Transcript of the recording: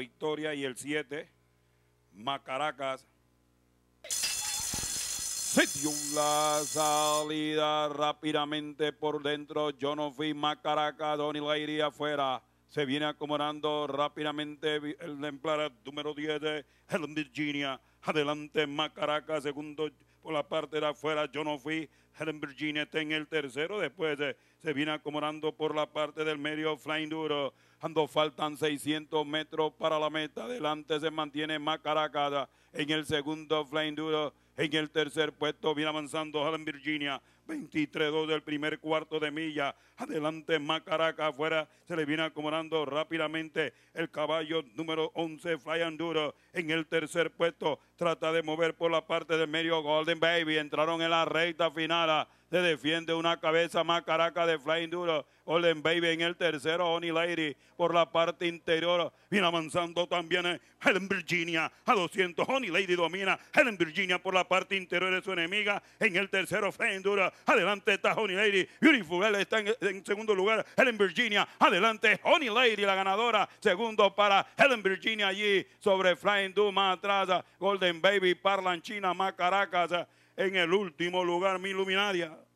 Victoria y el 7, Macaracas. Se dio la salida rápidamente por dentro. Jonofi, Macaracas, Donny iría afuera. Se viene acomodando rápidamente el ejemplar número 10 de Helen Virginia. Adelante Macaraca, segundo por la parte de afuera, yo no fui. Helen Virginia está en el tercero. Después eh, se viene acomodando por la parte del medio Flying Duro. Cuando faltan 600 metros para la meta. Adelante se mantiene Macaraca, eh, en el segundo Flying Duro. En el tercer puesto viene avanzando Helen Virginia. 23-2 del primer cuarto de milla. Adelante Macaraca afuera. Se le viene acomodando rápidamente el caballo número 11 Fly Duro, en el tercer puesto. Trata de mover por la parte del medio Golden Baby. Entraron en la recta final se defiende una cabeza más caraca de Flying Duro. Golden Baby en el tercero, Honey Lady por la parte interior. Viene avanzando también eh, Helen Virginia a 200. Honey Lady domina. Helen Virginia por la parte interior de su enemiga. En el tercero, Flying Duro. Adelante está Honey Lady. Beautiful está en, segundo lugar. Helen Virginia. Adelante Honey Lady, la ganadora. Segundo para Helen Virginia allí sobre Flying Duro. Más atrás, Golden Baby, Parlanchina, más Caracas eh, en el último lugar, mi luminaria.